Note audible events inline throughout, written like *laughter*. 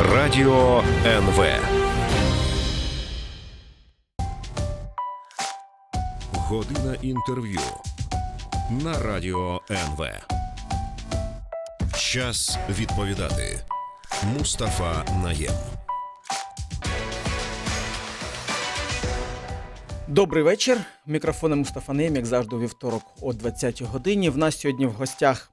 Радіо НВ. Година інтерв'ю на Радіо НВ. Час відповідати. Мустафа Наєм. Добрий вечір. Мікрофони Мустафа Наєм, як завжди, у вівторок о 20-й годині. В нас сьогодні в гостях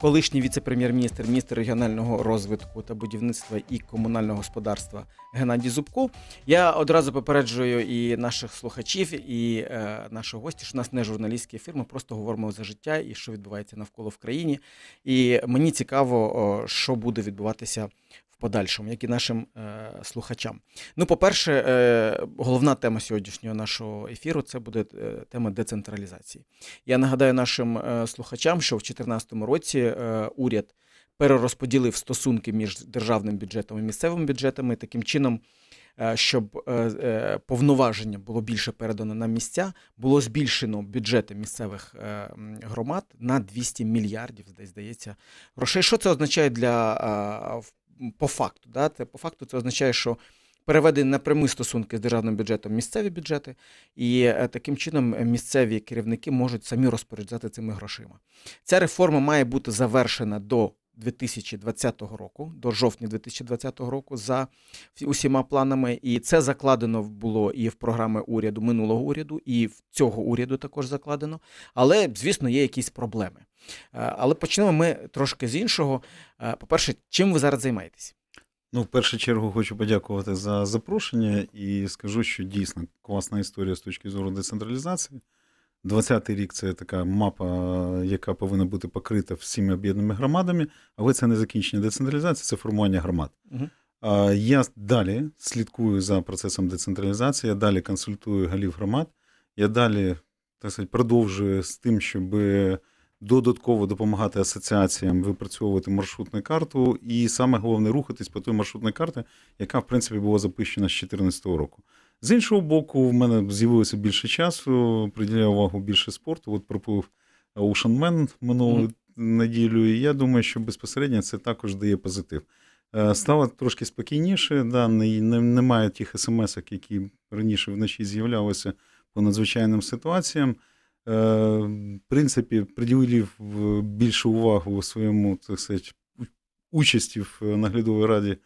колишній віце-прем'єр-міністр, міністр регіонального розвитку та будівництва і комунального господарства Геннадій Зубко. Я одразу попереджую і наших слухачів, і е, нашого гості, що у нас не журналістські фірми, просто говоримо за життя і що відбувається навколо в країні. І мені цікаво, що буде відбуватися подальшому, як і нашим е, слухачам. Ну, по-перше, е, головна тема сьогоднішнього нашого ефіру це буде е, тема децентралізації. Я нагадаю нашим е, слухачам, що в 2014 році е, уряд перерозподілив стосунки між державним бюджетом і місцевими бюджетами таким чином. Е, щоб повноваження було більше передано на місця, було збільшено бюджети місцевих громад на 200 мільярдів, здається, грошей. Що це означає для по факту. Да? Це по факту це означає, що переведені на прямі стосунки з державним бюджетом місцеві бюджети, і е, таким чином е, місцеві керівники можуть самі розпоряджати цими грошима. Ця реформа має бути завершена до. 2020 року до жовтня 2020 року за усіма планами, і це закладено було і в програми уряду минулого уряду, і в цього уряду також закладено. Але звісно, є якісь проблеми. Е, але почнемо ми трошки з іншого. Е, по-перше, чим ви зараз займаєтесь? Ну, в першу чергу хочу подякувати за запрошення і скажу, що дійсно класна історія з точки зору децентралізації. 20-й рік це така мапа, яка повинна бути покрита всіми об'єднаними громадами, але це не закінчення децентралізації, це формування громад. Угу. Я далі слідкую за процесом децентралізації, я далі консультую голів громад, я далі так сказати, продовжую з тим, щоб додатково допомагати асоціаціям випрацьовувати маршрутну карту, і саме головне рухатись по той маршрутній карті, яка в принципі була запущена з 2014 року. З іншого боку, в мене з'явилося більше часу, приділяю увагу більше спорту. От проплив Ocean Man минулу mm. неділю, і я думаю, що безпосередньо це також дає позитив. Е, стало трошки спокійніше, да, немає тих смс, які раніше вночі з'являлися по надзвичайним ситуаціям. Е, принципі, приділив е, більшу увагу своєму так сказати, участі в е, наглядовій раді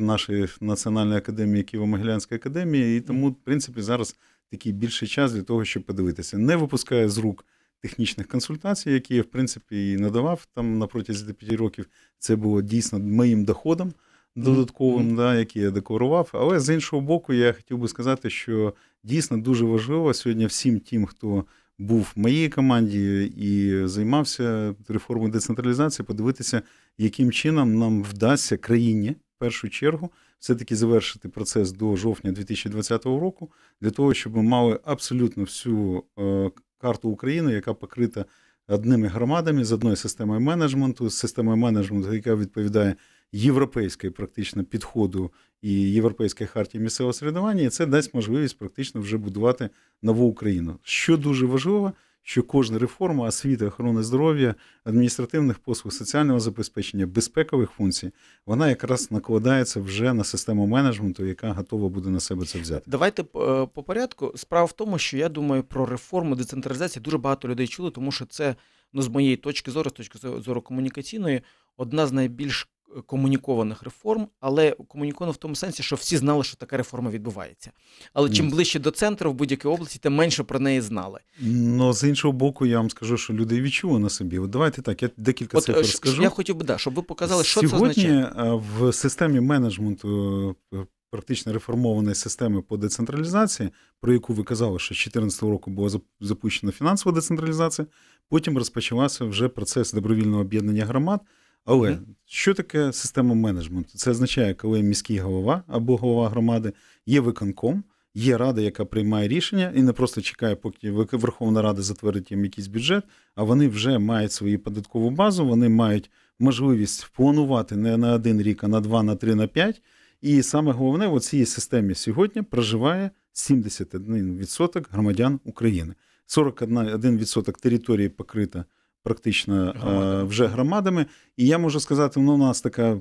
нашої національної академії Києво-Могилянської академії, і тому, в принципі, зараз такий більший час для того, щоб подивитися, не випускає з рук. Технічних консультацій, які я в принципі і надавав там на протязі 5 років, це було дійсно моїм доходом додатковим, mm-hmm. да, який я декорував. Але з іншого боку, я хотів би сказати, що дійсно дуже важливо сьогодні всім тим, хто був в моїй команді і займався реформою децентралізації, подивитися, яким чином нам вдасться країні в першу чергу все-таки завершити процес до жовтня 2020 року, для того, щоб ми мали абсолютно всю е, карту України, яка покрита. Одними громадами з одною системою менеджменту, з системою менеджменту, яка відповідає європейської практично підходу і європейської хартії місцевого середування, і це дасть можливість практично вже будувати нову Україну, що дуже важливо. Що кожна реформа освіти, охорони здоров'я, адміністративних послуг, соціального забезпечення, безпекових функцій, вона якраз накладається вже на систему менеджменту, яка готова буде на себе це взяти. Давайте е, по порядку. Справа в тому, що я думаю про реформу децентралізації дуже багато людей чули, тому що це ну з моєї точки зору, з точки зору комунікаційної, одна з найбільш комунікованих реформ, але комуніковано в тому сенсі, що всі знали, що така реформа відбувається. Але чим ближче до центру в будь-якій області, тим менше про неї знали. Ну з іншого боку, я вам скажу, що люди відчули на собі. От Давайте так. Я декілька От, цифр скажу. Е, я хотів би да, щоб ви показали, що Сьогодні це означає. Е, в системі менеджменту. Е, практично реформованої системи по децентралізації, про яку ви казали, що з 2014 року була запущена фінансова децентралізація. Потім розпочався вже процес добровільного об'єднання громад. Але mm що таке система менеджменту? Це означає, коли міський голова або голова громади є виконком, є рада, яка приймає рішення, і не просто чекає, поки Верховна Рада затвердить їм якийсь бюджет, а вони вже мають свою податкову базу, вони мають можливість планувати не на один рік, а на два, на три, на п'ять. І саме головне, в цій системі сьогодні проживає 71% громадян України. 41% території покрита практично е, Громада. вже громадами. І я можу сказати, ну, у нас така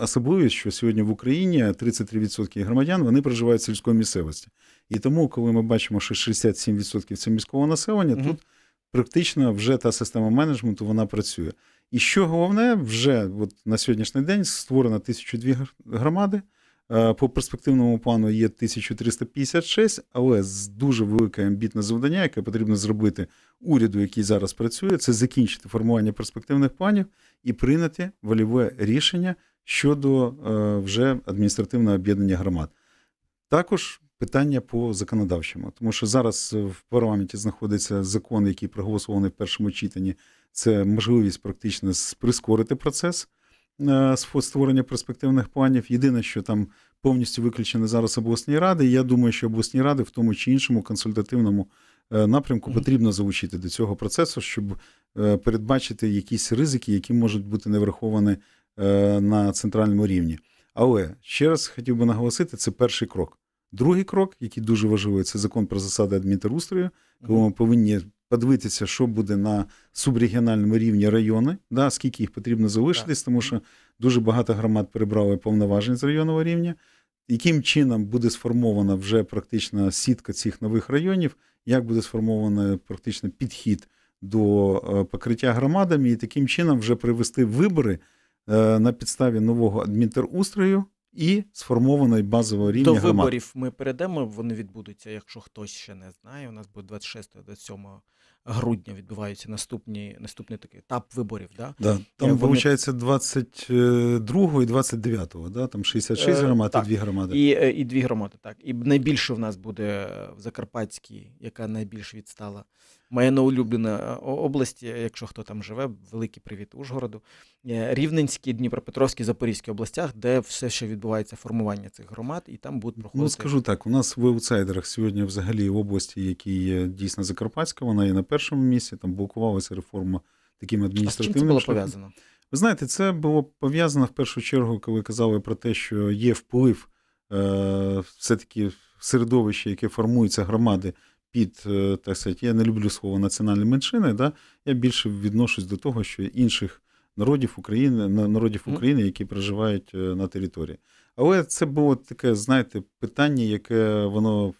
особливість, що сьогодні в Україні 33% громадян вони проживають в сільській місцевості. І тому, коли ми бачимо, що 67% це міського населення, угу. тут практично вже та система менеджменту вона працює. І що головне, вже от на сьогоднішній день створено 1002 громади. Е, по перспективному плану є 1356, але з дуже велике амбітне завдання, яке потрібно зробити уряду, який зараз працює, це закінчити формування перспективних планів і прийняти вольове рішення щодо е, вже адміністративного об'єднання громад. Також питання по законодавчому, тому що зараз в парламенті знаходиться закон, який проголосований в першому читанні. Це можливість практично прискорити процес. Е, створення перспективних планів. Єдине, що там повністю виключено зараз обласні ради. я думаю, що обласні ради в тому чи іншому консультативному е, напрямку потрібно залучити до цього процесу, щоб е, передбачити якісь ризики, які можуть бути не враховані на центральному рівні. Але ще раз хотів би наголосити, це перший крок. Другий крок, який дуже важливий, це закон про засади адмінтерустрою, коли ми повинні подивитися, що буде на субрегіональному рівні райони, да, скільки їх потрібно залишитись, тому що дуже багато громад перебрали повноважень з районного рівня. Яким чином буде сформована вже практична сітка цих нових районів, як буде сформований практично підхід до е, покриття громадами, і таким чином вже привести вибори е, на підставі нового адмінтерустрою і сформованої базового рівня. До громад. виборів ми перейдемо, вони відбудуться, якщо хтось ще не знає. У нас буде 26-27 грудня відбуваються наступні наступний такий етап виборів. Да? Да. Там виходить 22 е, і 29, да? там 66 е, громад так. і дві громади. І е, і дві громади, так. І найбільше в нас буде в Закарпатській, яка найбільш відстала моя неулюблена е, область, е, якщо хто там живе, великий привіт Ужгороду, е, Рівненській, Дніпропетровській, Запорізькій областях, де все ще відбувається формування цих громад, і там будуть ну, проходити. Ну, скажу так: у нас в аутсайдерах сьогодні, взагалі, в області, які є дійсно Закарпатська, вона є на першому місці. Там блокувалася реформа таким адміністративним. А з чим це було пов'язано. Ви знаєте, це було пов'язано в першу чергу, коли казали про те, що є вплив, е, все-таки середовище, яке формується громади під е, так сказати, я не люблю слово національні меншини. Да? Я більше відношусь до того, що інших народів України, народів України, які проживають е, на території. Але це було таке, знаєте, питання, яке воно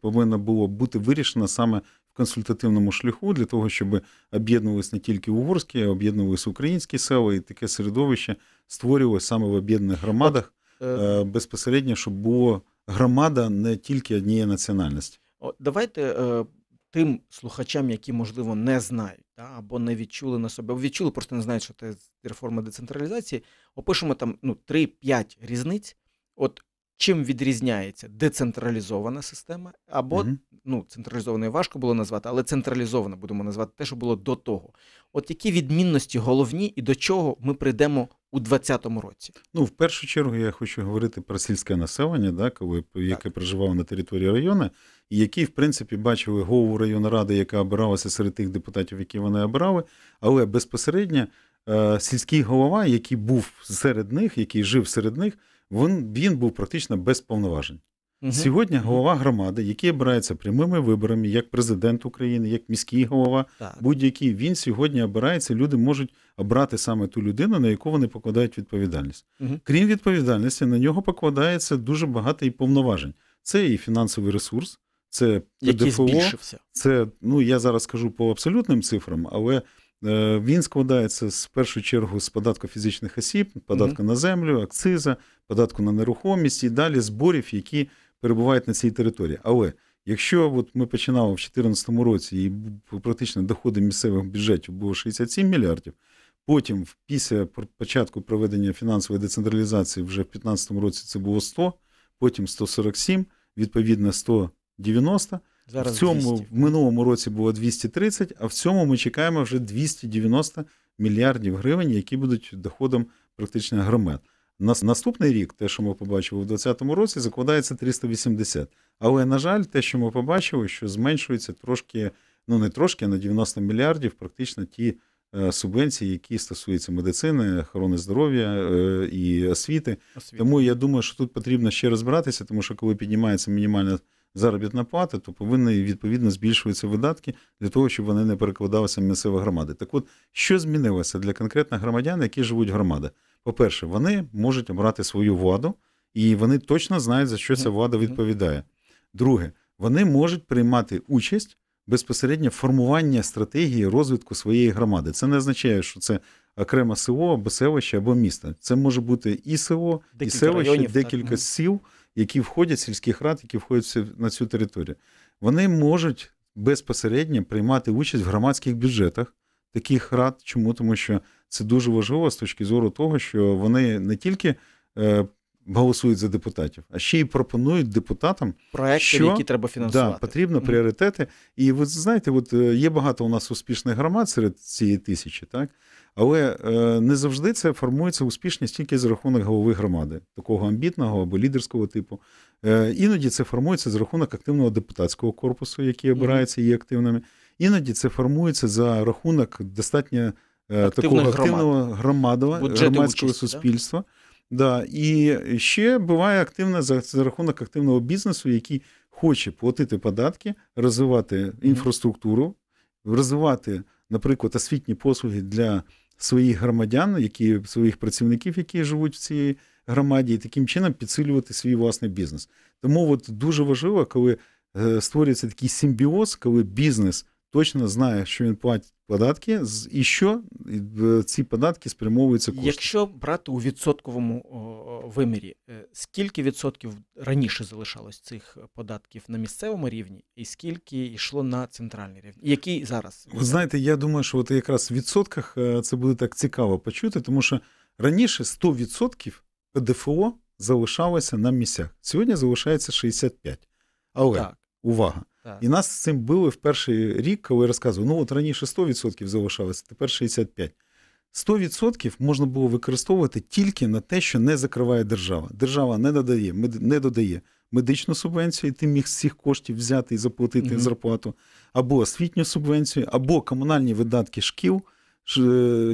повинно було бути вирішено саме в консультативному шляху для того, щоб об'єднувалися не тільки угорські, а об'єднувалися українські села, і таке середовище створювалося саме в об'єднаних громадах е, безпосередньо, щоб була громада не тільки однієї національності давайте е, тим слухачам, які можливо не знають, да, або не відчули на собі, відчули, просто не знають, що це реформа децентралізації. Опишемо там ну, 3-5 різниць. От Чим відрізняється децентралізована система, або угу. ну централізованою важко було назвати, але централізована будемо назвати те, що було до того. От які відмінності головні і до чого ми прийдемо у 2020 році? Ну в першу чергу я хочу говорити про сільське населення, да, коли яке так. проживало на території району, і які, в принципі, бачили голову районної ради, яка обиралася серед тих депутатів, які вони обирали, але безпосередньо. Е, сільський голова, який був серед них, який жив серед них, він, він був практично без повноважень. Угу. Сьогодні голова громади, який обирається прямими виборами, як президент України, як міський голова, будь-який він сьогодні обирається. Люди можуть обрати саме ту людину, на яку вони покладають відповідальність. Угу. Крім відповідальності, на нього покладається дуже багато і повноважень. Це і фінансовий ресурс, це ПДФО, це ну я зараз кажу по абсолютним цифрам, але Е, він складається з першу чергу з податку фізичних осіб, податку mm на землю, акциза, податку на нерухомість і далі зборів, які перебувають на цій території. Але якщо от ми починали в 2014 році і практично доходи місцевих бюджетів було 67 мільярдів, потім після початку проведення фінансової децентралізації вже в 2015 році це було 100, потім 147, відповідно 190, Зараз в цьому 200. в минулому році було 230, а в цьому ми чекаємо вже 290 мільярдів гривень, які будуть доходом практично громад. Наступний рік, те, що ми побачили в 2020 році, закладається 380. Але, на жаль, те, що ми побачили, що зменшується трошки, ну не трошки, а на 90 мільярдів, практично ті е, субвенції, які стосуються медицини, охорони здоров'я е, і освіти. освіти. Тому я думаю, що тут потрібно ще розбиратися, тому що коли піднімається мінімальна заробітна плата, то повинні відповідно збільшуватися видатки для того, щоб вони не перекладалися в місцеві громади. Так от, що змінилося для конкретних громадян, які живуть в громадах? По-перше, вони можуть обрати свою владу, і вони точно знають, за що ця влада відповідає. Друге, вони можуть приймати участь безпосередньо в формуванні стратегії розвитку своєї громади. Це не означає, що це. окреме село або селище або місто. Це може бути і село, декілька і селище, районів, декілька так. сіл, які входять сільських рад, які входять на цю територію. Вони можуть безпосередньо приймати участь в громадських бюджетах таких рад. Чому? Тому що це дуже важливо з точки зору того, що вони не тільки е, голосують за депутатів, а ще й пропонують депутатам проекти, що, які треба фінансувати. Да, потрібно пріоритети. І ви знаєте, от е, є багато у нас успішних громад серед цієї тисячі, так але е, не завжди це формується успішність тільки з рахунок голови громади, такого амбітного або лідерського типу. Е, Іноді це формується з рахунок активного депутатського корпусу, який обирається і є активними. Іноді це формується за рахунок достатньо. Е, Активних такого активного громад. громадова, бюджети громадського участі, суспільства, да? Да. І ще буває активна за, за рахунок активного бізнесу, який хоче платити податки, розвивати інфраструктуру, розвивати, наприклад, освітні послуги для своїх громадян, які своїх працівників, які живуть в цій громаді, і таким чином підсилювати свій власний бізнес. Тому от дуже важливо, коли е, створюється такий симбіоз, коли бізнес точно знає, що він платить податки, і що ці податки спрямовуються кошти. Якщо брати у відсотковому вимірі, е, скільки відсотків раніше залишалось цих податків на місцевому рівні, і скільки йшло на центральний рівень? Який зараз? Ви знаєте, я думаю, що от якраз в відсотках е, це буде так цікаво почути, тому що раніше 100% ПДФО залишалося на місцях. Сьогодні залишається 65%. Але так. увага! Так. І нас з цим били в перший рік, коли я розказував, ну от раніше 100% залишалося, тепер 65%. 100% можна було використовувати тільки на те, що не закриває держава. Держава не додає, не додає медичну субвенцію, і ти міг з цих коштів взяти і заплатити mm зарплату, або освітню субвенцію, або комунальні видатки шкіл, е,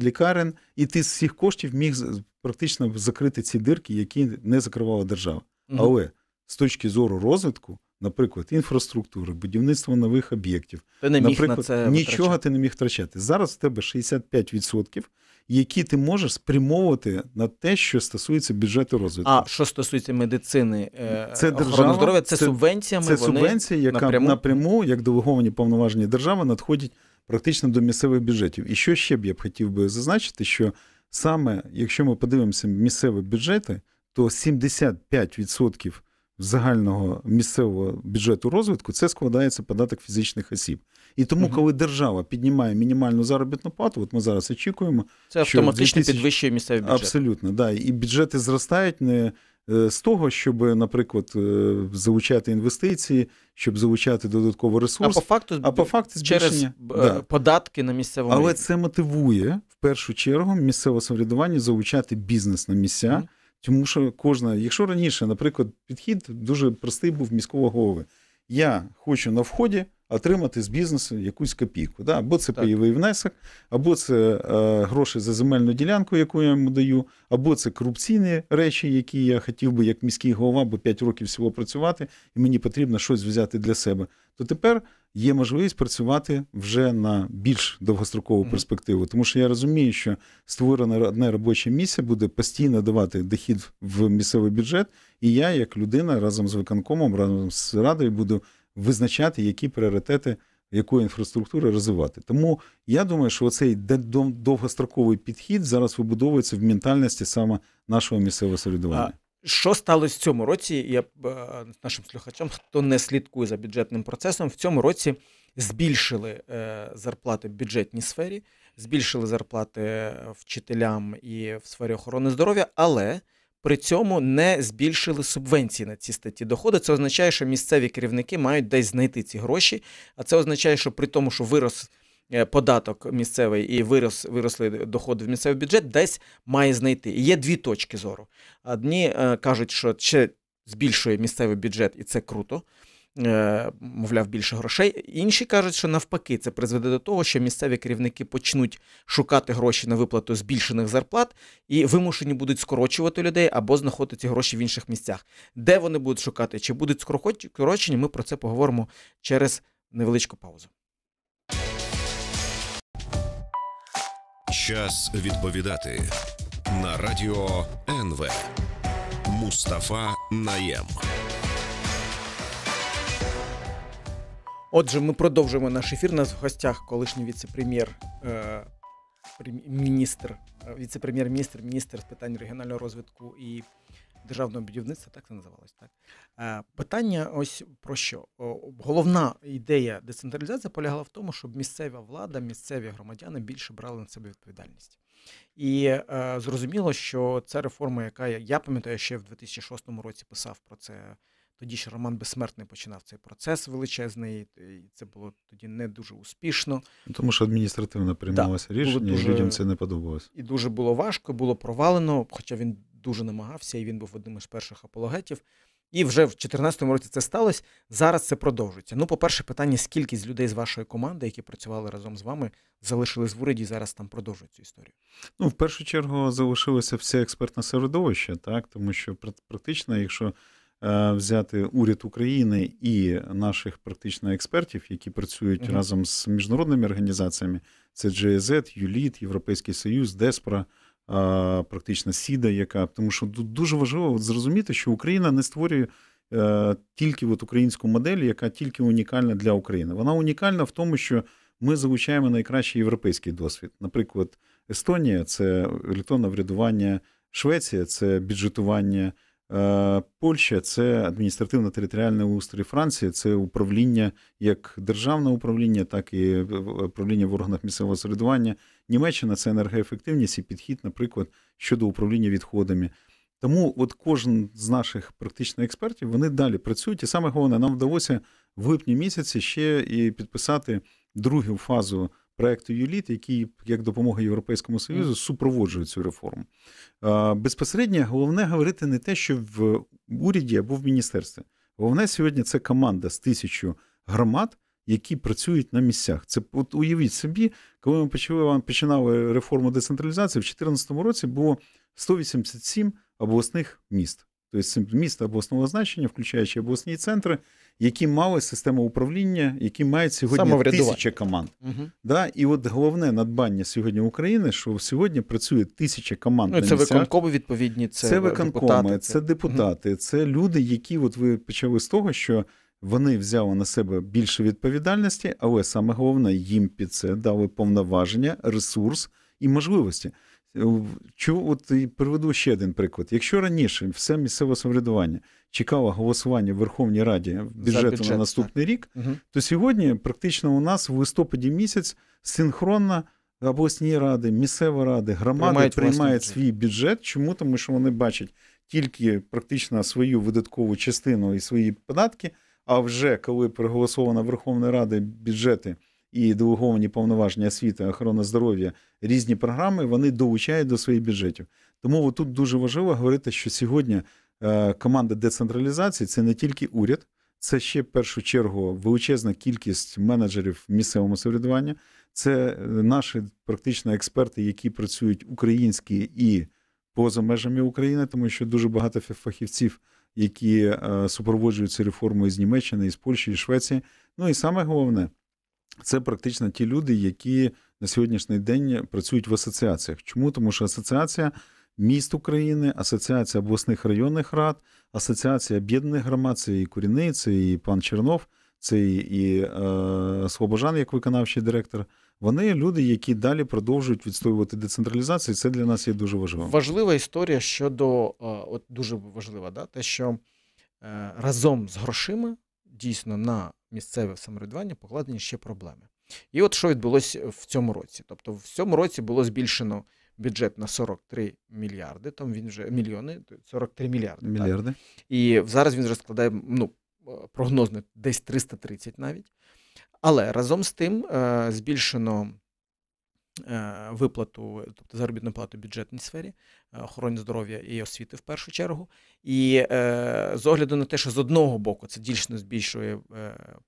лікарень, і ти з цих коштів міг практично закрити ці дирки, які не закривала держава. mm Але з точки зору розвитку наприклад, інфраструктури, будівництво нових об'єктів, ти не міг наприклад, на це нічого втрачати. ти не міг втрачати. Зараз в тебе 65%, які ти можеш спрямовувати на те, що стосується бюджету розвитку. А що стосується медицини, е, це держава здоров'я, це, це субвенціями. Це вони субвенція, яка напряму, напряму як делеговані повноваження держави, надходять практично до місцевих бюджетів. І що ще б я б хотів би зазначити, що саме якщо ми подивимося місцеві бюджети, то 75% загального місцевого бюджету розвитку це складається податок фізичних осіб. І тому, коли держава піднімає мінімальну заробітну плату, от ми зараз очікуємо, це автоматично 2000... підвищує місцевий бюджет. Абсолютно, да. І бюджети зростають не е, з того, щоб, наприклад, е, залучати інвестиції, щоб залучати додатковий ресурс. А по факту а по факту через да. Е, податки на місцевому. Але це мотивує в першу чергу місцеве самоврядування залучати бізнес на місця. Тому що кожна, якщо раніше, наприклад, підхід дуже простий був міського голови. Я хочу на вході отримати з бізнесу якусь копійку. Да? Або це так. пайовий внесок, або це е, гроші за земельну ділянку, яку я йому даю, або це корупційні речі, які я хотів би як міський голова, бо 5 років всього працювати, і мені потрібно щось взяти для себе. То тепер є можливість працювати вже на більш довгострокову перспективу, тому що я розумію, що створене одне робоче місце буде постійно давати дохід в місцевий бюджет, і я, як людина, разом з виконкомом, разом з радою буду визначати, які пріоритети якої інфраструктури розвивати. Тому я думаю, що цей довгостроковий підхід зараз вибудовується в ментальності саме нашого місцевого середування. Що сталося в цьому році? Я б е, нашим слухачам, хто не слідкує за бюджетним процесом, в цьому році збільшили е, зарплати в бюджетній сфері, збільшили зарплати е, вчителям і в сфері охорони здоров'я, але при цьому не збільшили субвенції на ці статті доходу. Це означає, що місцеві керівники мають десь знайти ці гроші. А це означає, що при тому, що вирос Е, податок місцевий і вирос, виросли доходи в місцевий бюджет, десь має знайти. І є дві точки зору. Одні е, кажуть, що ще збільшує місцевий бюджет, і це круто. Е, мовляв, більше грошей. Інші кажуть, що навпаки, це призведе до того, що місцеві керівники почнуть шукати гроші на виплату збільшених зарплат і вимушені будуть скорочувати людей або знаходити ці гроші в інших місцях. Де вони будуть шукати? Чи будуть скорочені? Ми про це поговоримо через невеличку паузу. Час відповідати на радіо НВ Мустафа Наєм. Отже, ми продовжуємо наш ефір. Нас в гостях колишній віце-прем'єр, е, міністр, е, віце-прем'єр-міністр, міністр з питань регіонального розвитку і державного будівництва, так це називалось. Так? Е, питання ось про що? Головна ідея децентралізації полягала в тому, щоб місцева влада, місцеві громадяни більше брали на себе відповідальність. І е, зрозуміло, що ця реформа, яка я пам'ятаю, ще в 2006 році писав про це. Тоді ще Роман Безсмертний починав цей процес величезний, і це було тоді не дуже успішно. Тому що адміністративно приймалося да, рішення, і людям це не подобалося. І дуже було важко, було провалено, хоча він дуже намагався, і він був одним із перших апологетів. І вже в 2014 році це сталося. Зараз це продовжується. Ну, по-перше, питання: скільки з людей з вашої команди, які працювали разом з вами, залишились в уряді, зараз там продовжують цю історію? Ну, в першу чергу, залишилося все експертне середовище, так тому що практично, якщо е, взяти уряд України і наших практично експертів, які працюють угу. разом з міжнародними організаціями, це GIZ, ЮЛІТ, Європейський Союз, Деспра практично сіда, яка тому що дуже важливо зрозуміти, що Україна не створює е, тільки от українську модель, яка тільки унікальна для України. Вона унікальна в тому, що ми залучаємо найкращий європейський досвід. Наприклад, Естонія це електронне врядування, Швеція це бюджетування. Е, Польща це адміністративно-територіальний устрій Франції, це управління як державне управління, так і е, управління в органах місцевого середування. Німеччина це енергоефективність і підхід, наприклад, щодо управління відходами. Тому от кожен з наших практично експертів вони далі працюють. І саме головне, нам вдалося в липні місяці ще і підписати другу фазу проекту ЮЛІТ, який як допомога Європейському Союзу супроводжує цю реформу. Безпосередньо головне говорити не те, що в уряді або в міністерстві. Головне сьогодні це команда з тисячу громад, які працюють на місцях. Це от уявіть собі, коли ми почали починали реформу децентралізації, в 2014 році було 187 обласних міст, тобто міста обласного значення, включаючи обласні центри, які мали систему управління, які мають сьогодні тисяча команд. Угу. Да? І от головне надбання сьогодні України, що сьогодні працює тисяча команд. Ну, на Це місцях. виконкоми відповідні, це, це виконкоми, депутати. це депутати, угу. це люди, які от ви почали з того, що. Вони взяли на себе більше відповідальності, але саме головне, їм під це дали повноваження, ресурс і можливості. Е, чу, от і приведу ще один приклад. Якщо раніше все місцеве самоврядування чекало голосування в Верховній Раді бюджету бюджет, на наступний так. рік, угу. то сьогодні практично у нас в листопаді місяць синхронно обласні ради, місцеві ради, громади приймають, приймають свій бюджет. Чому тому, що вони бачать тільки практично свою видаткову частину і свої податки. А вже коли проголосовано Верховною Ради бюджети і делеговані повноваження освіти, охорони здоров'я, різні програми, вони долучають до своїх бюджетів. Тому тут дуже важливо говорити, що сьогодні е, команда децентралізації це не тільки уряд. Це ще в першу чергу величезна кількість менеджерів місцевого самоврядування. Це е, наші практично експерти, які працюють українські і поза межами України, тому що дуже багато фахівців які е, супроводжуються реформою з Німеччини, із Польщі, і Швеції. Ну і саме головне, це практично ті люди, які на сьогоднішній день працюють в асоціаціях. Чому? Тому що асоціація міст України, асоціація обласних районних рад, асоціація об'єднаних громад, це і Куріний, це і пан Чернов, це і, і е, Слобожан, як виконавчий директор. Вони люди, які далі продовжують відстоювати децентралізацію. Це для нас є дуже важливо. Важлива історія щодо е, от дуже важлива, да, те, що е, разом з грошима дійсно на місцеве самоврядування покладені ще проблеми. І от що відбулося в цьому році? Тобто, в цьому році було збільшено бюджет на 43 мільярди. Там він вже мільйони 43 мільярди. Мільярди. Так? І зараз він вже складає ну, е, прогнозно десь 330 навіть. Але разом з тим е, збільшено е, виплату, тобто заробітну плату в бюджетній сфері, е, охорони здоров'я і освіти в першу чергу. І з огляду на те, що з одного боку це дійсно збільшує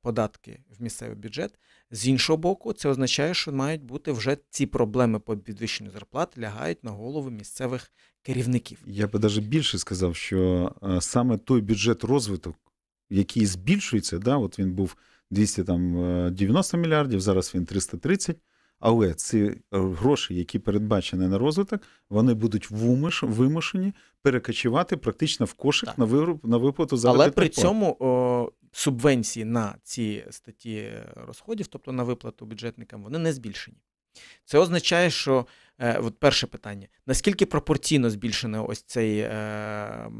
податки в місцевий бюджет, з іншого боку, це означає, що мають бути вже ці проблеми по підвищенню зарплат лягають на голови місцевих керівників. Я би навіть більше сказав, що саме той бюджет розвиток, який збільшується, да, от він був. 290 е, мільярдів, зараз він 330. Але ці е, гроші, які передбачені на розвиток, вони будуть вумиш, вимушені перекочувати практично в кошик так. на вироб, на виплату за Але при цьому о, субвенції на ці статті розходів, тобто на виплату бюджетникам, вони не збільшені. Це означає, що Е, от перше питання: наскільки пропорційно збільшено ось цей е,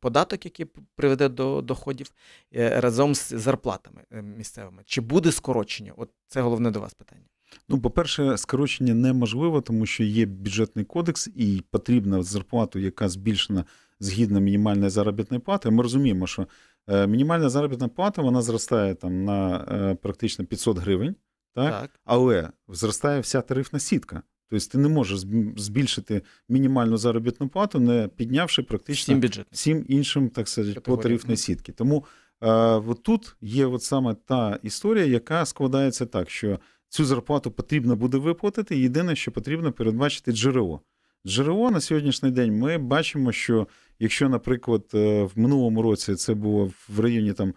податок, який приведе до доходів, е, разом з зарплатами місцевими? Чи буде скорочення? От це головне до вас питання. Ну, по-перше, скорочення неможливо, тому що є бюджетний кодекс, і потрібна зарплату, яка збільшена згідно мінімальної заробітної плати. Ми розуміємо, що мінімальна заробітна плата вона зростає там на практично 500 гривень, так? так. але зростає вся тарифна сітка. Тобто ти не можеш збільшити мінімальну заробітну плату, не піднявши практично всім іншим, так сказати, по тарифної сітки. Тому е, от тут є от саме та історія, яка складається так, що цю зарплату потрібно буде виплатити. Єдине, що потрібно передбачити джерело. Джерело на сьогоднішній день ми бачимо, що якщо, наприклад, е, в минулому році це було в районі там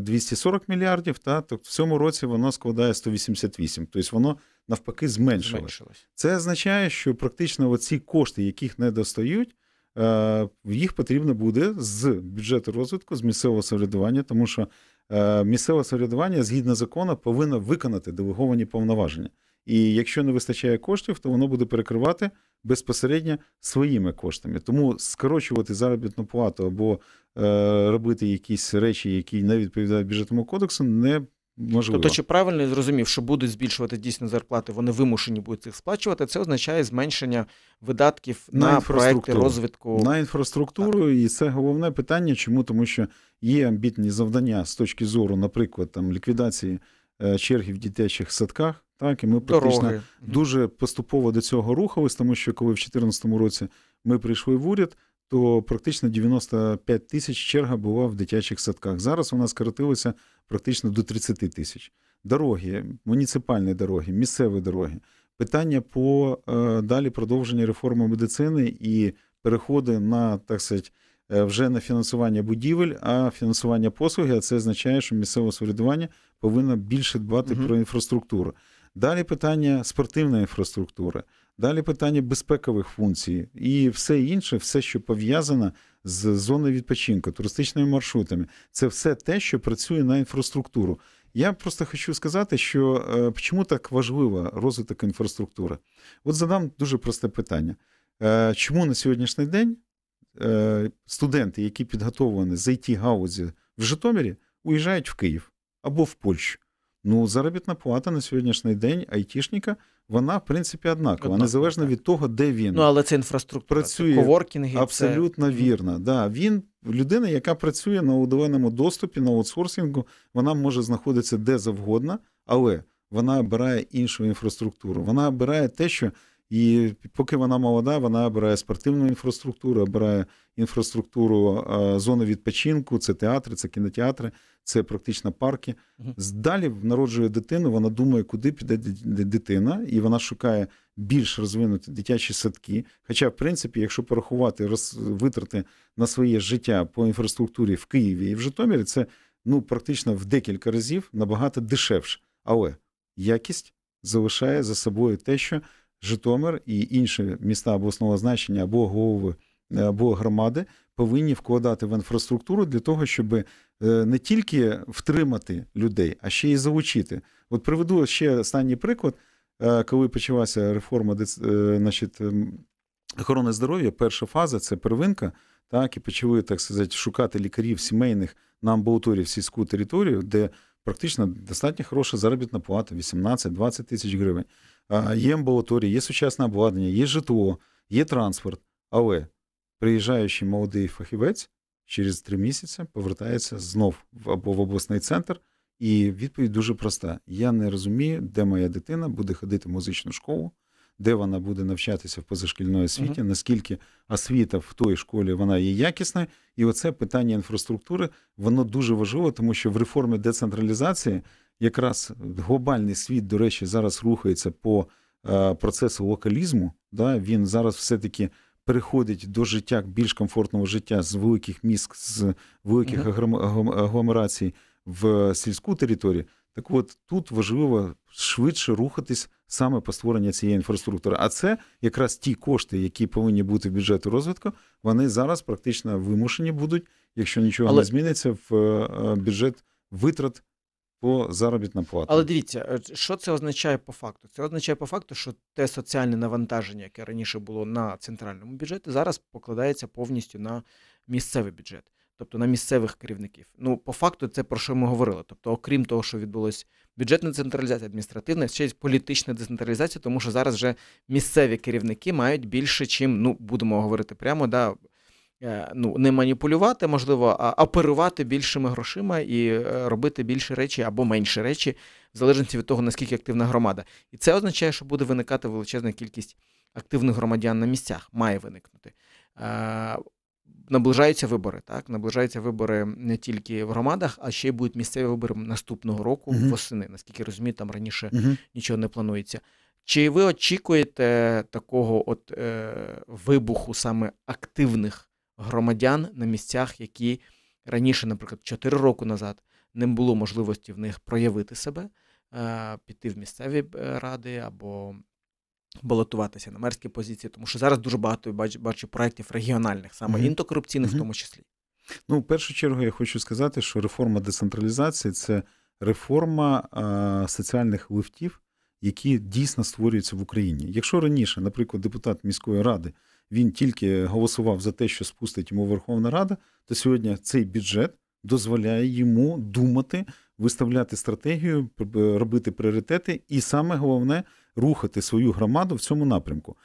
240 е, мільярдів, та, то в цьому році воно складає 188. Тобто воно навпаки зменшилось. зменшилось. Це означає, що практично оці кошти, яких не достають, е, їх потрібно буде з бюджету розвитку, з місцевого самоврядування, тому що е, місцеве самоврядування згідно закону повинно виконати делеговані повноваження. І якщо не вистачає коштів, то воно буде перекривати безпосередньо своїми коштами. Тому скорочувати заробітну плату або е, робити якісь речі, які не відповідають бюджетному кодексу, не Можливо. Тобто, чи правильно зрозумів, що будуть збільшувати дійсно зарплати, вони вимушені будуть їх сплачувати. Це означає зменшення видатків на, на проекти розвитку на інфраструктуру, так. і це головне питання. Чому тому, що є амбітні завдання з точки зору, наприклад, там ліквідації е, черги в дитячих садках, так і ми практично Дороги. дуже поступово до цього рухались, тому що коли в 2014 році ми прийшли в уряд то практично 95 тисяч черга була в дитячих садках. Зараз вона скоротилася практично до 30 тисяч. Дороги, муніципальні дороги, місцеві дороги. Питання по е, далі продовження реформи медицини і переходи на так сказати, е, вже на фінансування будівель, а фінансування послуги, а це означає, що місцеве самоврядування повинно більше дбати угу. про інфраструктуру. Далі питання спортивної інфраструктури. Далі питання безпекових функцій і все інше, все, що пов'язане з зоною відпочинку, туристичними маршрутами, це все те, що працює на інфраструктуру. Я просто хочу сказати, що е, чому так важливо розвиток інфраструктури. От задам дуже просте питання: е, чому на сьогоднішній день е, студенти, які підготовлені з it гаузі в Житомирі, уїжджають в Київ або в Польщу? Ну, заробітна плата на сьогоднішній день айтішника – вона в принципі однакова, незалежно від того, де він. Ну, але це інфраструктура працює це коворкінги. Абсолютно це... вірно. Да. Він людина, яка працює на удаленому доступі, на аутсорсингу, вона може знаходитися де завгодно, але вона обирає іншу інфраструктуру. Вона обирає те, що і поки вона молода, вона обирає спортивну інфраструктуру, обирає інфраструктуру е, зони відпочинку, це театри, це кінотеатри, це практично парки. Далі народжує дитину, вона думає, куди піде дитина, і вона шукає більш розвинуті дитячі садки. Хоча, в принципі, якщо порахувати роз... витрати на своє життя по інфраструктурі в Києві і в Житомирі, це ну практично в декілька разів набагато дешевше. Але якість залишає за собою те, що. Житомир і інші міста обласного значення або голови або громади повинні вкладати в інфраструктуру для того, щоб е, не тільки втримати людей, а ще й залучити. От приведу ще останній приклад, е, коли почалася реформа е, значить, ем, охорони здоров'я, перша фаза це первинка. Так, і почали так сказати шукати лікарів сімейних на амбулаторії в сільську територію, де практично достатньо хороша заробітна плата, 18-20 тисяч гривень є амбулаторія, є сучасне обладнання, є житло, є транспорт. Але приїжджаючий молодий фахівець через три місяці повертається знов в або в обласний центр. І відповідь дуже проста: я не розумію, де моя дитина буде ходити в музичну школу, де вона буде навчатися в позашкільної освіті, uh-huh. наскільки освіта в той школі вона є якісна. І оце питання інфраструктури, воно дуже важливо, тому що в реформі децентралізації якраз глобальний світ, до речі, зараз рухається по е, процесу локалізму. Да? Він зараз все-таки переходить до життя більш комфортного життя з великих міст, з великих uh-huh. агломерацій в сільську територію. Так от тут важливо швидше рухатись саме по створенню цієї інфраструктури. А це якраз ті кошти, які повинні бути в бюджеті розвитку, вони зараз практично вимушені будуть, якщо нічого Але... не зміниться в е, бюджет витрат то заробітна плата. Але дивіться, е, що це означає по факту? Це означає по факту, що те соціальне навантаження, яке раніше було на центральному бюджеті, зараз покладається повністю на місцевий бюджет. Тобто на місцевих керівників, ну по факту, це про що ми говорили. Тобто, окрім того, що відбулось бюджетна централізація, адміністративна, ще й політична децентралізація, тому що зараз вже місцеві керівники мають більше, чим ну будемо говорити прямо, да Е, ну, не маніпулювати, можливо, а оперувати більшими грошима і е, робити більше речі або менше речі, в залежності від того, наскільки активна громада. І це означає, що буде виникати величезна кількість активних громадян на місцях, має виникнути. Е, наближаються вибори, так наближаються вибори не тільки в громадах, а ще й будуть місцеві вибори наступного року uh восени. Наскільки розумію, там раніше uh нічого не планується. Чи ви очікуєте такого от е, вибуху саме активних громадян на місцях, які раніше, наприклад, 4 роки назад не було можливості в них проявити себе, е, піти в місцеві е, ради або балотуватися на мерські позиції, тому що зараз дуже багато бачу, бачу проєктів регіональних, саме mm-hmm. інтокорупційних, mm-hmm. в тому числі. Ну, в першу чергу, я хочу сказати, що реформа децентралізації це реформа а, е, соціальних лифтів, які дійсно створюються в Україні. Якщо раніше, наприклад, депутат міської ради він тільки голосував за те, що спустить йому Верховна Рада, то сьогодні цей бюджет дозволяє йому думати, виставляти стратегію, е, робити пріоритети, і саме головне рухати свою громаду в цьому напрямку.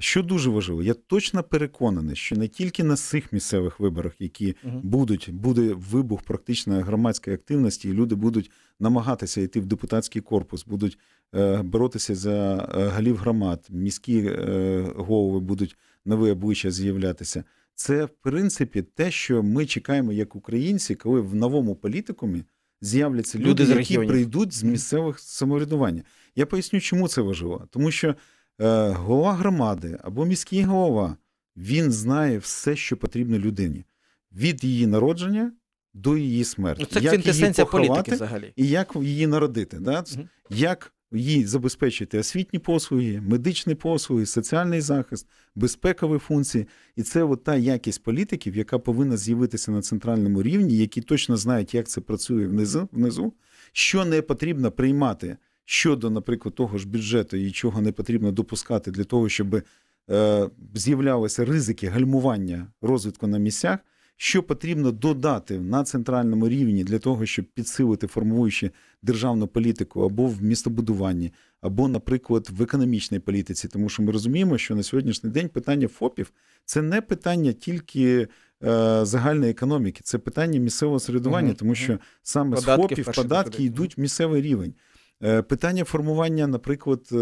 Що дуже важливо, я точно переконаний, що не тільки на цих місцевих виборах, які uh будуть, буде вибух практично громадської активності, і люди будуть намагатися йти в депутатський корпус, будуть е, боротися за е, голів громад, міські е, голови будуть нові обличчя з'являтися. Це в принципі те, що ми чекаємо як українці, коли в новому політикумі з'являться люди, люди які прийдуть з місцевих самоврядування. Я поясню, чому це важливо, тому що е, голова громади або міський голова він знає все, що потрібно людині від її народження. До її смерті, ну, це як її поховати політики взагалі. і як її народити, Да? Угу. як їй забезпечити освітні послуги, медичні послуги, соціальний захист, безпекові функції. І це от та якість політиків, яка повинна з'явитися на центральному рівні, які точно знають, як це працює внизу, внизу що не потрібно приймати щодо, наприклад, того ж бюджету і чого не потрібно допускати для того, щоб е, з'являлися ризики гальмування розвитку на місцях що потрібно додати на центральному рівні для того, щоб підсилити формуючи державну політику або в містобудуванні, або, наприклад, в економічній політиці, тому що ми розуміємо, що на сьогоднішній день питання ФОПів це не питання тільки. Е, загальної економіки це питання місцевого середування, mm тому що саме податки з ФОПів податки йдуть в місцевий рівень. Е, питання формування, наприклад, е,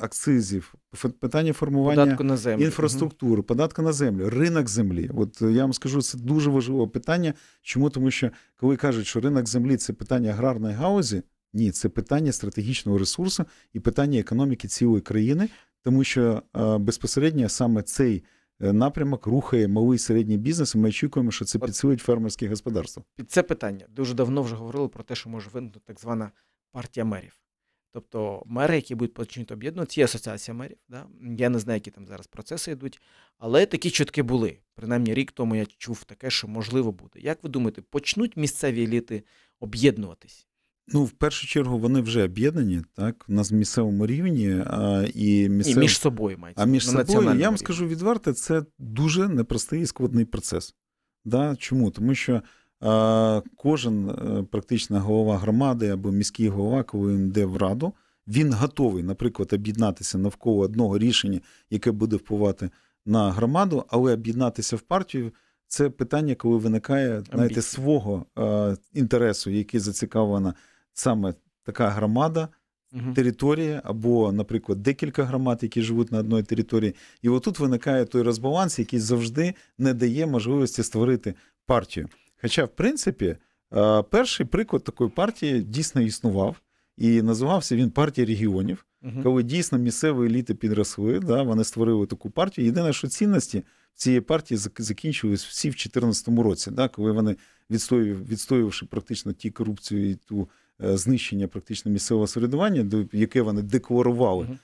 акцизів, питання формування податку на землю. інфраструктури, податку на землю, ринок землі. От е, я вам скажу, це дуже важливе питання. Чому? Тому що коли кажуть, що ринок землі це питання аграрної гаузі, ні, це питання стратегічного ресурсу і питання економіки цілої країни, тому що безпосередньо саме цей. Напрямок рухає малий і середній бізнес. і Ми очікуємо, що це підсилить фермерське господарство. Під це питання дуже давно вже говорили про те, що може виникнути так звана партія мерів. Тобто мери, які будуть почнуть об'єднуватися, є асоціація мерів. Да? Я не знаю, які там зараз процеси йдуть, але такі чутки були. Принаймні рік тому я чув таке, що можливо буде. Як ви думаєте, почнуть місцеві еліти об'єднуватись? Ну, в першу чергу, вони вже об'єднані, так, на місцевому рівні. а, І місцев... і між собою мається. А між собою, я вам скажу відверто, це дуже непростий і складний процес. Да? Чому? Тому що. Кожен е, практично голова громади або міський голова, коли він йде в раду, він готовий, наприклад, об'єднатися навколо одного рішення, яке буде впливати на громаду, але об'єднатися в партію це питання, коли виникає знаєте, свого інтересу, який зацікавлена саме така громада, територія, або, наприклад, декілька громад, які живуть на одній території. І отут виникає той розбаланс, який завжди не дає можливості створити партію. Хоча, в принципі, е, перший приклад такої партії дійсно існував, і називався він партія регіонів, угу. коли дійсно місцеві еліти підросли, да, вони створили таку партію. Єдине, що цінності цієї партії закінчились всі в 2014 році, да, коли вони відстоювавши практично ті корупцію і ту е, знищення практично місцевого середування, до яке вони декларували. Угу.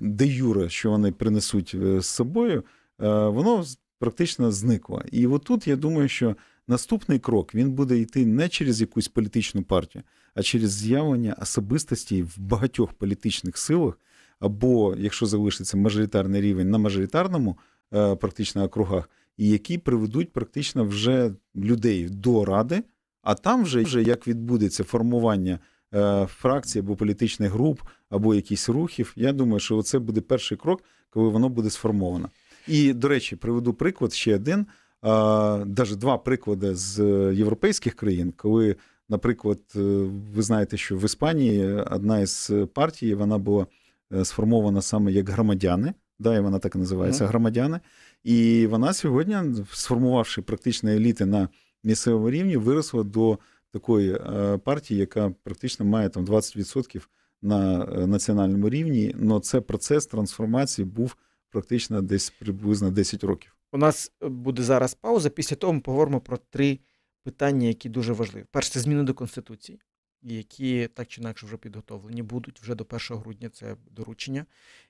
Де юре, що вони принесуть з собою, воно практично зникло. І отут я думаю, що Наступний крок він буде йти не через якусь політичну партію, а через з'явлення особистості в багатьох політичних силах, або якщо залишиться мажоритарний рівень на мажоритарному е, практично округах, і які приведуть практично вже людей до ради, а там вже вже як відбудеться формування е, фракцій або політичних груп, або якісь рухів. Я думаю, що це буде перший крок, коли воно буде сформовано. І, до речі, приведу приклад ще один навіть два приклади з е, європейських країн, коли, наприклад, е, ви знаєте, що в Іспанії одна із партій вона була е, сформована саме як громадяни, да, і вона так і називається mm-hmm. громадяни. І вона сьогодні, сформувавши практично еліти на місцевому рівні, виросла до такої партії, яка практично має там 20% на національному рівні. але це процес трансформації був практично десь приблизно 10 років. У нас е, буде зараз пауза. Після того ми поговоримо про три питання, які дуже важливі. Перше, це зміни до Конституції, які так чи інакше вже підготовлені будуть вже до 1 грудня. Це доручення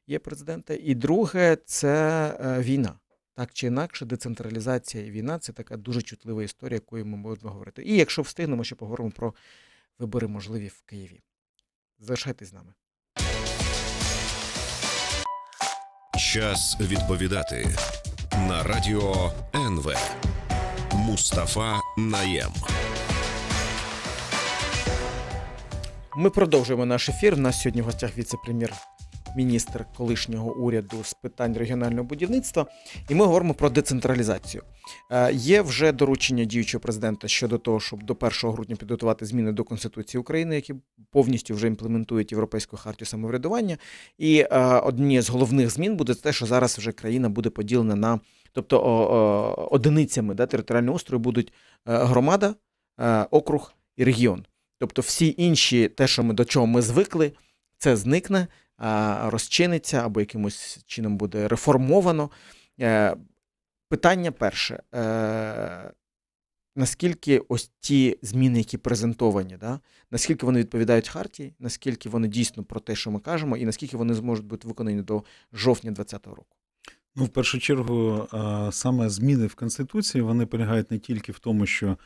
є президента. І друге, це е, війна. Так чи інакше, децентралізація і війна це така дуже чутлива історія, якою ми будемо говорити. І якщо встигнемо, ще поговоримо про вибори можливі в Києві. Залишайтесь з нами. Час відповідати. на радіо НВ Мустафа Наєм. Ми продовжуємо наш ефір. У нас сьогодні в гостях віце-прем'єр міністр колишнього уряду з питань регіонального будівництва, і ми говоримо про децентралізацію. Е, є вже доручення діючого президента щодо того, щоб до 1 грудня підготувати зміни до Конституції України, які повністю вже імплементують європейську хартію самоврядування. І е, одні з головних змін буде те, що зараз вже країна буде поділена на тобто одиницями да, територіального устрою будуть е, громада, округ і регіон. Тобто всі інші, те, що ми до чого ми звикли, це зникне розчиниться або якимось чином буде реформовано. Е, питання перше. Е, наскільки ось ті зміни, які презентовані, да, наскільки вони відповідають хартії, наскільки вони дійсно про те, що ми кажемо, і наскільки вони зможуть бути виконані до жовтня 2020 року? Ну, в першу чергу, саме зміни в конституції вони полягають не тільки в тому, що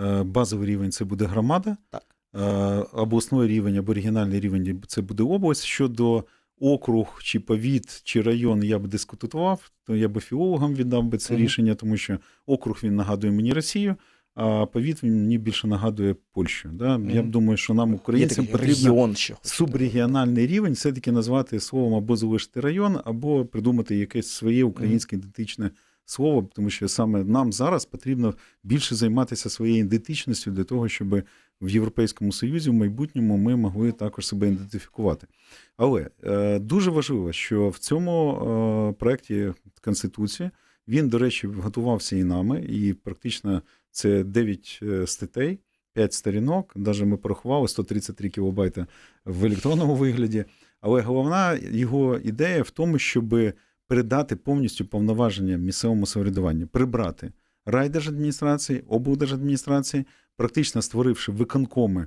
е, базовий рівень це буде громада, так Е, обласний рівень або регіональний рівень це буде область. Щодо округ, чи повіт, чи район я б дискутував, то я би філологам віддав би це mm-hmm. рішення, тому що округ він нагадує мені Росію. А повіт мені більше нагадує Польщу. Да? mm Я б думаю, що нам, ну, українцям, потрібен субрегіональний рівень все-таки назвати словом або залишити район, або придумати якесь своє українське ідентичне слово, тому що саме нам зараз потрібно більше займатися своєю ідентичністю для того, щоб в Європейському Союзі в майбутньому ми могли також себе ідентифікувати. Але е, дуже важливо, що в цьому е, проєкті Конституції він, до речі, готувався і нами, і практично це 9 е, статей. п'ять сторінок, навіть ми порахували 133 кілобайта в електронному вигляді. Але головна його ідея в тому, щоб передати повністю повноваження місцевому самоврядуванню, прибрати райдержадміністрації, облдержадміністрації, практично створивши виконкоми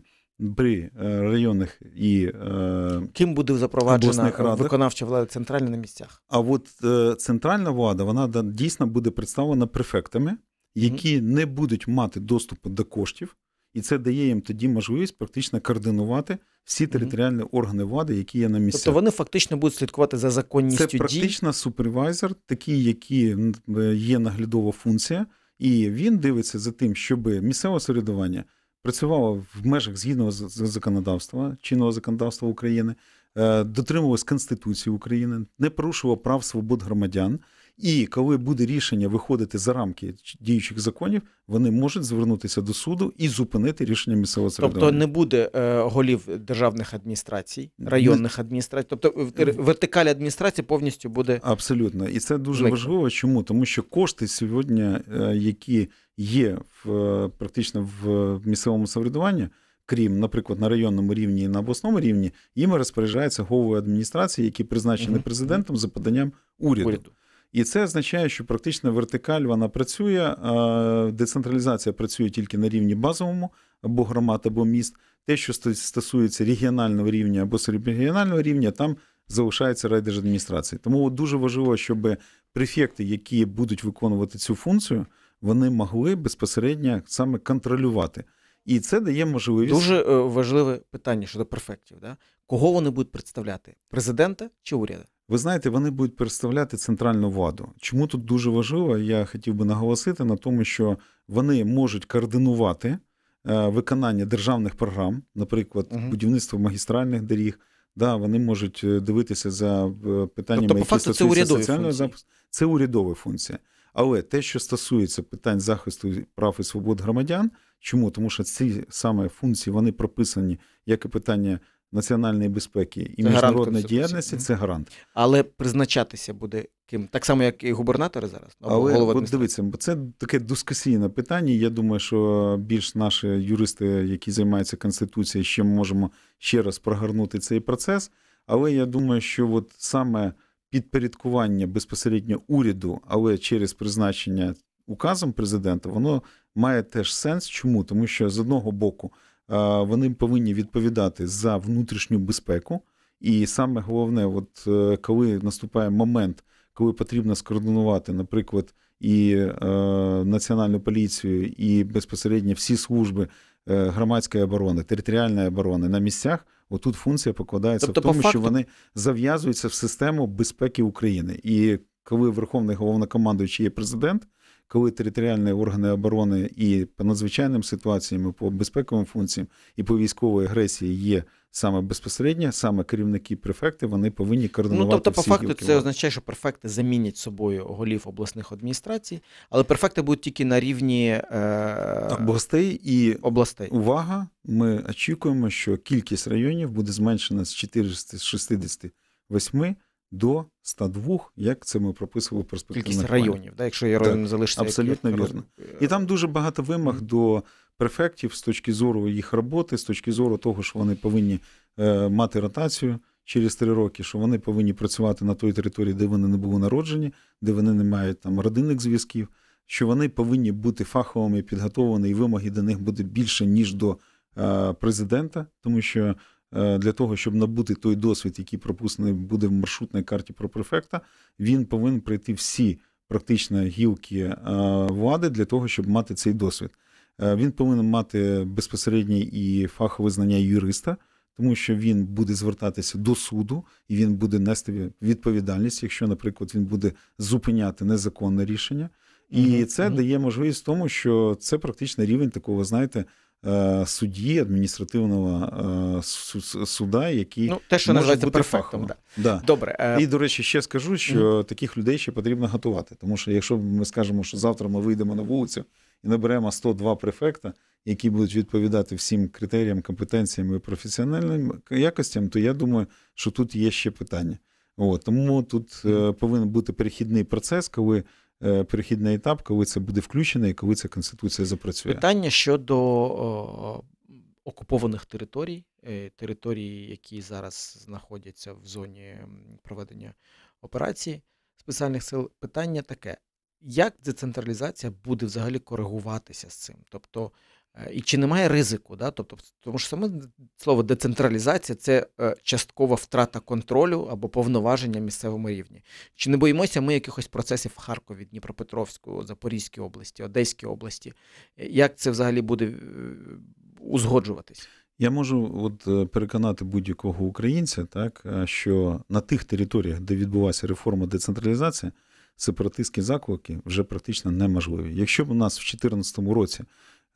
при е, районних і е, ким буде запроваджена виконавча влада центральна на місцях. А от е, центральна влада вона дійсно буде представлена префектами, які mm-hmm. не будуть мати доступу до коштів, і це дає їм тоді можливість практично координувати всі територіальні mm-hmm. органи влади, які є на місцях. Тобто вони фактично будуть слідкувати за законністю Це практично дій? супервайзер, такий, які е, є наглядова функція, і він дивиться за тим, щоб місцеве середування працювало в межах згідного законодавства, чинного законодавства України, е, дотримувалось Конституції України, не порушувало прав свобод громадян. І коли буде рішення виходити за рамки діючих законів, вони можуть звернутися до суду і зупинити рішення місцевого тобто самоврядування. Тобто не буде е, голів державних адміністрацій, районних адміністрацій, тобто е, вертикаль адміністрації повністю буде абсолютно, і це дуже Виклик. важливо. Чому тому, що кошти сьогодні, е, які є в е, практично в місцевому самоврядуванні, Крім, наприклад, на районному рівні і на обласному рівні, їм розпоряджаються голови адміністрації, які призначені президентом за поданням уряду. уряду. І це означає, що практично вертикаль вона працює, децентралізація працює тільки на рівні базовому або громад, або міст. Те, що стосується регіонального рівня або субрегіонального рівня, там залишається райдержадміністрації. Тому дуже важливо, щоб префекти, які будуть виконувати цю функцію, вони могли безпосередньо саме контролювати. І це дає можливість дуже е, важливе питання щодо префектів. Да? Кого вони будуть представляти? Президента чи уряда? ви знаєте, вони будуть представляти центральну владу. Чому тут дуже важливо, я хотів би наголосити на тому, що вони можуть координувати е, виконання державних програм, наприклад, uh будівництво магістральних доріг. Да, вони можуть е, дивитися за е, питаннями, тобто, які факту, стосуються це соціального запису. Це урядова функція. Але те, що стосується питань захисту прав і свобод громадян, чому тому, що ці саме функції вони прописані як і питання національної безпеки і це міжнародної діяльності це гарант. Але призначатися буде ким? Так само, як і губернатори зараз. Або Але от дивіться, бо це таке дискусійне питання. Я думаю, що більш наші юристи, які займаються Конституцією, ще можемо ще раз прогорнути цей процес. Але я думаю, що от саме. Підпорядкування безпосередньо уряду, але через призначення указом президента, воно має теж сенс. Чому? Тому що з одного боку Е, вони повинні відповідати за внутрішню безпеку. І саме головне, от е, коли наступає момент, коли потрібно скоординувати, наприклад, і е, національну поліцію, і безпосередньо всі служби е, громадської оборони, територіальної оборони на місцях. Отут функція покладається тобто, в тому, по факту... що вони зав'язуються в систему безпеки України. І коли Верховний головнокомандуючий є президент, коли територіальні органи оборони і по надзвичайним ситуаціям, і по безпековим функціям, і по військовій агресії є саме безпосередньо, саме керівники префекти вони повинні ну, координувати. Ну, Тобто, всі по факту, гілки. це означає, що префекти замінять собою голів обласних адміністрацій, але префекти будуть тільки на рівні е... областей і областей. Увага! Ми очікуємо, що кількість районів буде зменшена з 468 до 102, як це ми прописували перспективних Кількість районів, да, якщо є район залишиться. Абсолютно як... вірно. Е, і там дуже багато вимог mm-hmm. до префектів з точки зору їх роботи, з точки зору того, що вони повинні е, мати ротацію через три роки, що вони повинні працювати на той території, де вони не були народжені, де вони не мають там родинних зв'язків, що вони повинні бути фаховими підготовлені, і вимоги до них буде більше, ніж до е, президента, тому що. Е, для того, щоб набути той досвід, який прописаний буде в маршрутній карті про префекта, він повинен пройти всі практично гілки е, влади для того, щоб мати цей досвід. Е, він повинен мати безпосереднє і фахове знання юриста. Тому що він буде звертатися до суду і він буде нести відповідальність, якщо, наприклад, він буде зупиняти незаконне рішення, і mm-hmm. це дає можливість тому, що це практично рівень такого, знаєте, Е, судді адміністративного е, суда, який ну, те, що називається перфектом. Да. Да. Добре. Е, і, до речі, ще скажу, що таких людей ще потрібно готувати. Тому що якщо ми скажемо, що завтра ми вийдемо на вулицю і наберемо 102 префекта, які будуть відповідати всім критеріям, компетенціям і професіональним якостям, то я думаю, що тут є ще питання. От, Тому тут повинен бути перехідний процес, коли Е, перехідний етап, коли це буде включено і коли ця конституція запрацює. Питання щодо окупованих територій, е, територій, які зараз знаходяться в зоні проведення операції спеціальних сил. Питання таке: як децентралізація буде взагалі коригуватися з цим? Тобто Е, і чи немає ризику, да? тобто, тому що саме слово децентралізація це е, часткова втрата контролю або повноваження місцевому рівні. Чи не боїмося ми якихось процесів в Харкові, Дніпропетровську, Запорізькій області, Одеській області? Е, як це взагалі буде узгоджуватись? Я можу от переконати будь-якого українця, так що на тих територіях, де відбулася реформа децентралізації, сепаратистські заклики вже практично неможливі. Якщо б у нас в 2014 році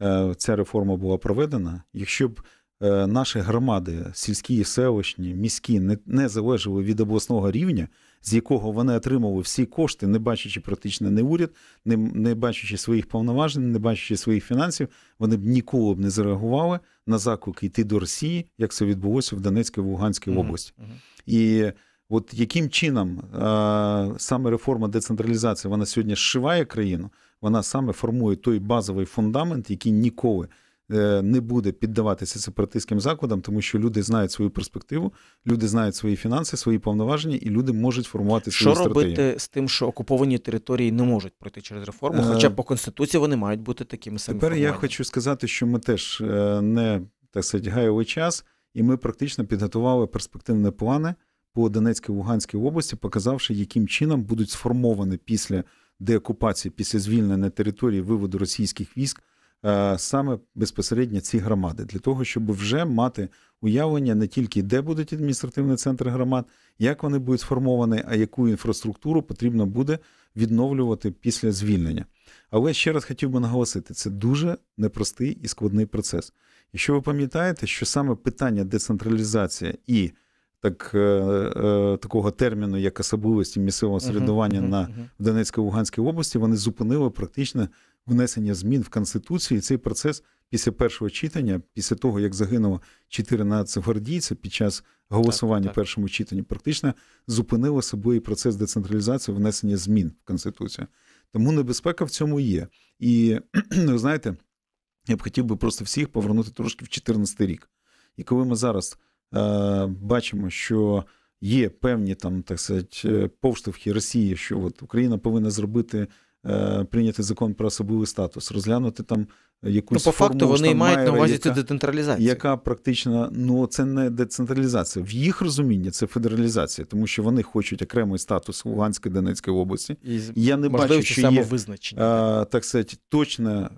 Е, ця реформа була проведена, якщо б е, наші громади, сільські, селищні, міські, не, не залежали від обласного рівня, з якого вони отримали всі кошти, не бачачи практично не уряд, не, не бачачи своїх повноважень, не бачачи своїх фінансів, вони б ніколи б не зреагували на заклики йти до Росії, як це відбулося в Донецькій в Луганській області. Mm-hmm. І От яким чином а, е, саме реформа децентралізації вона сьогодні зшиває країну, вона саме формує той базовий фундамент, який ніколи е, не буде піддаватися сепаратистським закладам, тому що люди знають свою перспективу, люди знають свої фінанси, свої повноваження, і люди можуть формувати свої що стратегії. Що робити з тим, що окуповані території не можуть пройти через реформу, хоча е, по конституції вони мають бути такими самими. Тепер я хочу сказати, що ми теж е, не так сказати, час, і ми практично підготували перспективні плани по Донецькій Луганській області, показавши, яким чином будуть сформовані після деокупації після звільнення території виводу російських військ е, саме безпосередньо ці громади, для того, щоб вже мати уявлення не тільки де будуть адміністративні центри громад, як вони будуть сформовані, а яку інфраструктуру потрібно буде відновлювати після звільнення. Але ще раз хотів би наголосити, це дуже непростий і складний процес. Якщо ви пам'ятаєте, що саме питання децентралізація і так, е, е, такого терміну, як особливості місцевого середування uh-huh, uh-huh, на uh Донецькій Луганській області, вони зупинили практично внесення змін в Конституцію. І цей процес після першого читання, після того, як загинуло 14 гвардійців під час голосування так, так. першому читанні, практично зупинили собою процес децентралізації внесення змін в Конституцію. Тому небезпека в цьому є. І *clears throat* ви знаєте, я б хотів би просто всіх повернути трошки в 14 рік. І коли ми зараз. Е, бачимо, що є певні там так сказати, е, повштовхи Росії, що от Україна повинна зробити е, прийняти закон про особливий статус, розглянути там якусь ну, по форму, факту вони мають на увазі цю децентралізацію, яка практично ну це не децентралізація. В їх розумінні це федералізація, тому що вони хочуть окремий статус Луганської Донецької області. І Я не бачу, що є а, так сказати, точна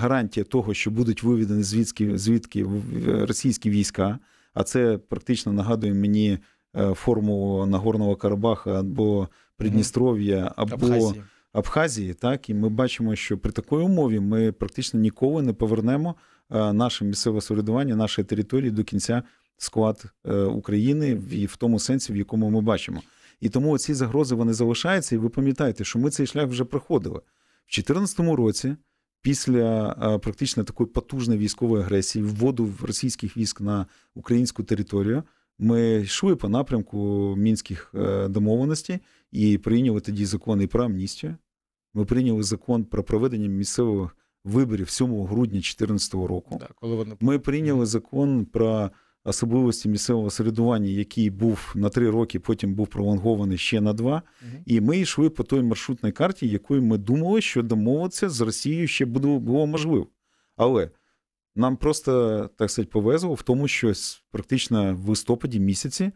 гарантія того, що будуть виведені звідки звідки російські війська. А це практично нагадує мені е, форму Нагорного Карабаха або Придністров'я, або Абхазії. Абхазії. Так і ми бачимо, що при такій умові ми практично ніколи не повернемо е, наше місцеве самоврядування, нашої території до кінця склад е, України і в тому сенсі, в якому ми бачимо. І тому ці загрози вони залишаються. І ви пам'ятаєте, що ми цей шлях вже проходили в 2014 році після е, практично такої потужної військової агресії, вводу російських військ на українську територію. Ми йшли по напрямку мінських е, домовленостей і прийняли тоді закон і про амністію. Ми прийняли закон про проведення місцевих виборів 7 грудня 2014 року. Да, коли вони... Ми прийняли закон про особливості місцевого середування, який був на три роки, потім був пролонгований ще на два. Угу. І ми йшли по той маршрутній карті, якою ми думали, що домовитися з Росією ще буде було можливо. Але нам просто так сказати, повезло в тому, що практично в листопаді місяці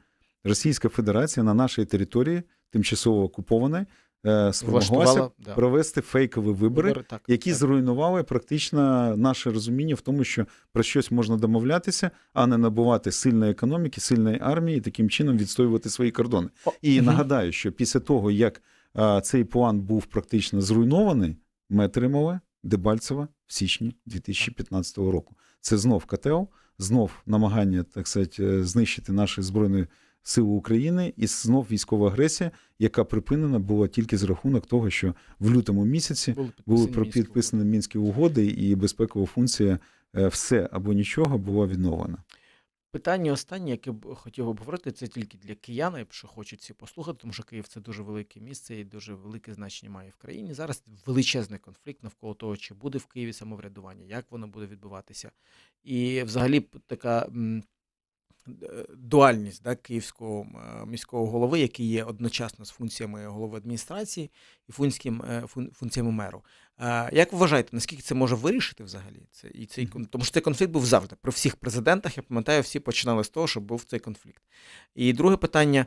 Російська Федерація на нашій території, тимчасово окупована. Е, спромоглася да. провести фейкові вибори, вибори так, які так. зруйнували практично наше розуміння в тому, що про щось можна домовлятися, а не набувати сильної економіки, сильної армії, і таким чином відстоювати свої кордони. О, і угу. нагадаю, що після того, як а, цей план був практично зруйнований, ми отримали Дебальцева в січні 2015 року. Це знов котел, знов намагання так сказати, е, знищити наші збройної. Сил України і знов військова агресія, яка припинена була тільки з рахунок того, що в лютому місяці були підписані, підписані мінські угоди, і безпекова функція е, все або нічого була відновлена. Питання останнє, яке б хотів обговорити, це тільки для киян, якщо хочуть ці послухати, тому що Київ це дуже велике місце і дуже велике значення має в країні. Зараз величезний конфлікт навколо того, чи буде в Києві самоврядування, як воно буде відбуватися. І взагалі така дуальність да, київського е, міського голови, який є одночасно з функціями голови адміністрації і функціями, е, функціями меру. Е, як ви вважаєте, наскільки це може вирішити взагалі? Це і цей тому, що цей конфлікт був завжди при всіх президентах. Я пам'ятаю, всі починали з того, що був цей конфлікт. І друге питання: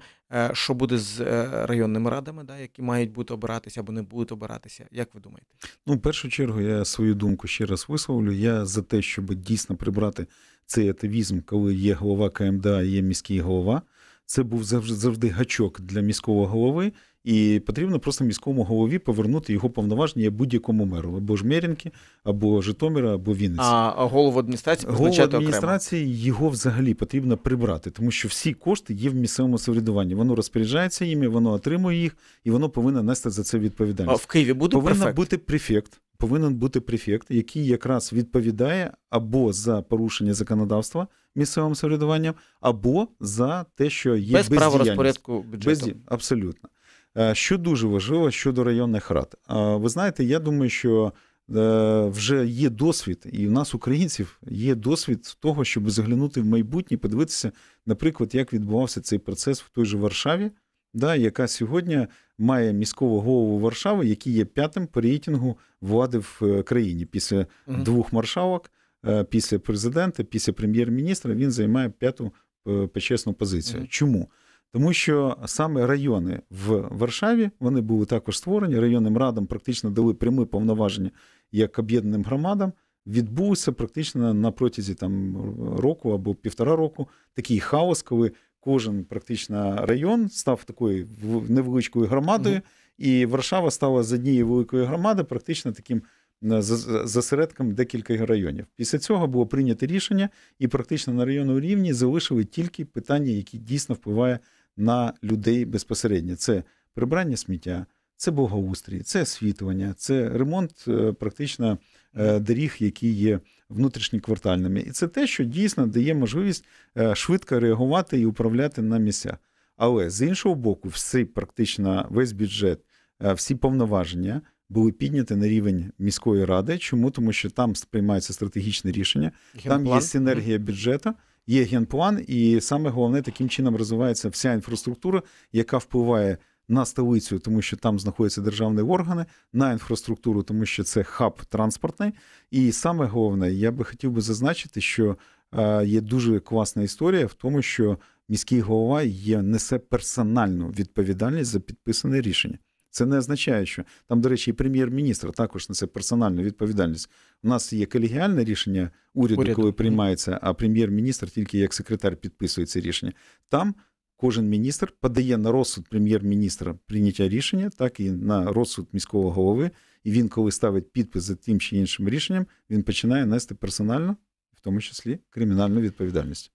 що буде з районними радами, да, які мають бути обиратися або не будуть обиратися? Як ви думаєте? Ну, в першу чергу я свою думку ще раз висловлю. Я за те, щоб дійсно прибрати цей ативізм, коли є голова КМДА, є міський голова. Це був завжди завжди гачок для міського голови, і потрібно просто міському голові повернути його повноваження будь-якому меру або ж Мерінки, або Житомира, або Вінниці. А голову адміністрації Голову адміністрації окремо. його взагалі потрібно прибрати, тому що всі кошти є в місцевому самоврядуванні. Воно розпоряджається їм, воно отримує їх, і воно повинно нести за це відповідальність. А в Києві буде повинна префект? бути префект повинен бути префект, який якраз відповідає або за порушення законодавства місцевим самоврядуванням, або за те, що є без права розпорядку бюджету. Без... Абсолютно. Е, що дуже важливо щодо районних рад. Ви знаєте, я думаю, що е, вже є досвід, і в нас, українців, є досвід того, щоб заглянути в майбутнє, подивитися, наприклад, як відбувався цей процес в той же Варшаві, да, яка сьогодні має міського голову Варшави, який є п'ятим по рейтингу влади в е, країні. Після uh двох маршалок, е, після президента, після прем'єр-міністра він займає п'яту е, почесну позицію. uh Чому? Тому що саме райони в Варшаві вони були також створені. Районним радам практично дали прямі повноваження як об'єднаним громадам. Відбувся практично на протязі там року або півтора року такий хаос, коли кожен практично район став такою невеличкою громадою, mm і Варшава стала з однієї великої громади, практично таким е, засередком декілька районів. Після цього було прийнято рішення, і практично на районному рівні залишили тільки питання, які дійсно впливає на людей безпосередньо. Це прибрання сміття. Це благоустрій, це освітлення, це ремонт е, практично е, доріг, які є внутрішньоквартальними. І це те, що дійсно дає можливість е, швидко реагувати і управляти на місця. Але з іншого боку, всі практично весь бюджет, е, всі повноваження. Були підняті на рівень міської ради. Чому? Тому що там сприймаються стратегічне рішення, генплан. там є синергія бюджету, є генплан, і саме головне таким чином розвивається вся інфраструктура, яка впливає на столицю, тому що там знаходяться державні органи, на інфраструктуру, тому що це хаб транспортний. І саме головне, я би хотів би зазначити, що е, є дуже класна історія в тому, що міський голова є несе персональну відповідальність за підписане рішення. Це не означає, що там, до речі, і прем'єр-міністр також несе персональну відповідальність. У нас є колегіальне рішення уряду, уряду. коли приймається, а прем'єр-міністр тільки як секретар підписує це рішення. Там кожен міністр подає на розсуд прем'єр-міністра прийняття рішення, так і на розсуд міського голови. І він, коли ставить підпис за тим чи іншим рішенням, він починає нести персональну, в тому числі кримінальну відповідальність.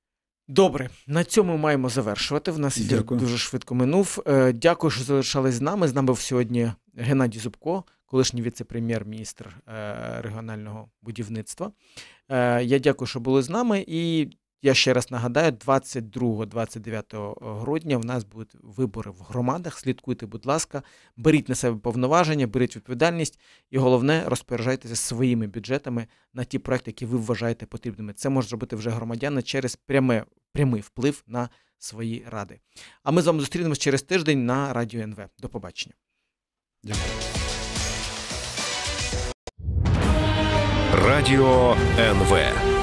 Добре, на цьому маємо завершувати. В нас Дякую. дуже швидко минув. Е, дякую, що залишались з нами. З нами був сьогодні Геннадій Зубко, колишній віце-прем'єр-міністр е, регіонального будівництва. Е, я дякую, що були з нами. І я ще раз нагадаю, 22-29 е, грудня в нас будуть вибори в громадах. Слідкуйте, будь ласка, беріть на себе повноваження, беріть відповідальність і головне розпоряджайтеся своїми бюджетами на ті проекти, які ви вважаєте потрібними. Це може зробити вже громадяни через пряме, прямий вплив на свої ради. А ми з вами зустрінемось через тиждень на радіо НВ. До побачення. Дякую. Радіо НВ.